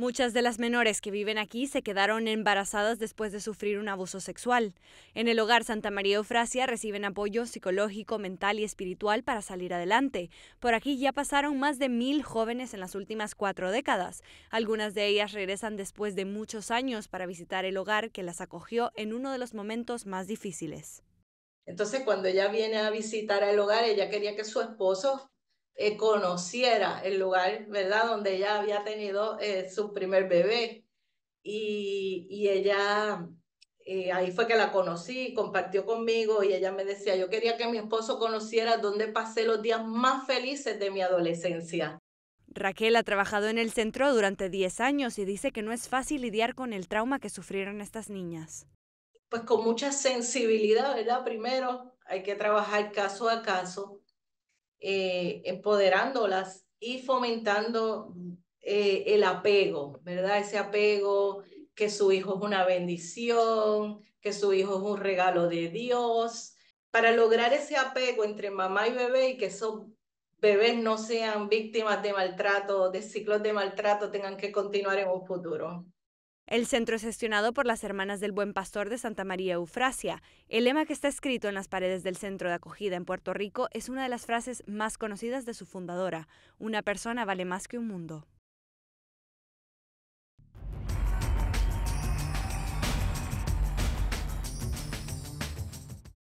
Muchas de las menores que viven aquí se quedaron embarazadas después de sufrir un abuso sexual. En el hogar Santa María Eufrasia reciben apoyo psicológico, mental y espiritual para salir adelante. Por aquí ya pasaron más de mil jóvenes en las últimas cuatro décadas. Algunas de ellas regresan después de muchos años para visitar el hogar que las acogió en uno de los momentos más difíciles. Entonces, cuando ella viene a visitar el hogar, ella quería que su esposo eh, conociera el lugar, ¿verdad? Donde ella había tenido eh, su primer bebé. Y, ella, eh, ahí fue que la conocí, compartió conmigo y ella me decía, yo quería que mi esposo conociera dónde pasé los días más felices de mi adolescencia. Raquel ha trabajado en el centro durante 10 años y dice que no es fácil lidiar con el trauma que sufrieron estas niñas. Pues con mucha sensibilidad, ¿verdad? Primero hay que trabajar caso a caso eh, empoderándolas y fomentando eh, el apego, ¿verdad? Ese apego que su hijo es una bendición, que su hijo es un regalo de Dios, para lograr ese apego entre mamá y bebé y que esos bebés no sean víctimas de maltrato, de ciclos de maltrato, tengan que continuar en un futuro. El centro es gestionado por las Hermanas del Buen Pastor de Santa María Eufrasia. El lema que está escrito en las paredes del centro de acogida en Puerto Rico es una de las frases más conocidas de su fundadora, Una persona vale más que un mundo.